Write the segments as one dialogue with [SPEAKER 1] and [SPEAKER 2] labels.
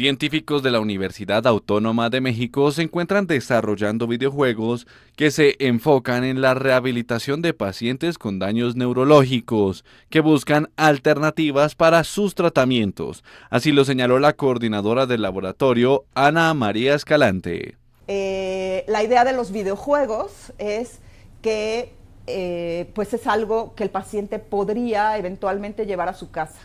[SPEAKER 1] Científicos de la Universidad Autónoma de México se encuentran desarrollando videojuegos que se enfocan en la rehabilitación de pacientes con daños neurológicos, que buscan alternativas para sus tratamientos. Así lo señaló la coordinadora del laboratorio, Ana María Escalante.
[SPEAKER 2] Eh, la idea de los videojuegos es que eh, pues es algo que el paciente podría eventualmente llevar a su casa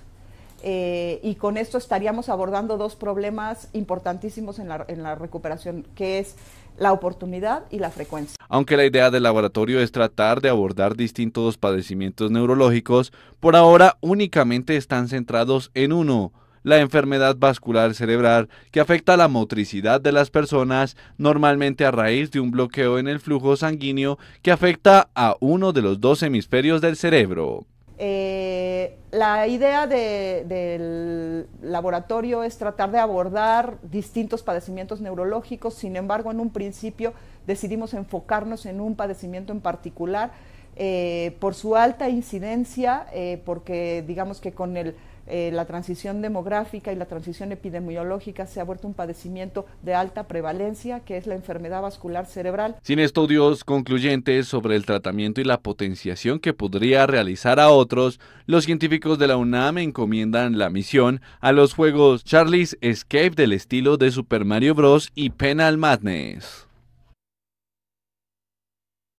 [SPEAKER 2] eh, y con esto estaríamos abordando dos problemas importantísimos en la, recuperación, que es la oportunidad y la frecuencia.
[SPEAKER 1] Aunque la idea del laboratorio es tratar de abordar distintos padecimientos neurológicos, por ahora únicamente están centrados en uno, la enfermedad vascular cerebral que afecta la motricidad de las personas normalmente a raíz de un bloqueo en el flujo sanguíneo que afecta a uno de los dos hemisferios del cerebro. Eh,
[SPEAKER 2] la idea del laboratorio es tratar de abordar distintos padecimientos neurológicos, sin embargo, en un principio decidimos enfocarnos en un padecimiento en particular eh, por su alta incidencia, eh, porque digamos que con el eh, la transición demográfica y la transición epidemiológica se ha vuelto un padecimiento de alta prevalencia, que es la enfermedad vascular cerebral.
[SPEAKER 1] Sin estudios concluyentes sobre el tratamiento y la potenciación que podría realizar a otros, los científicos de la UNAM encomiendan la misión a los juegos Charlie's Escape del estilo de Super Mario Bros. y Penal Madness.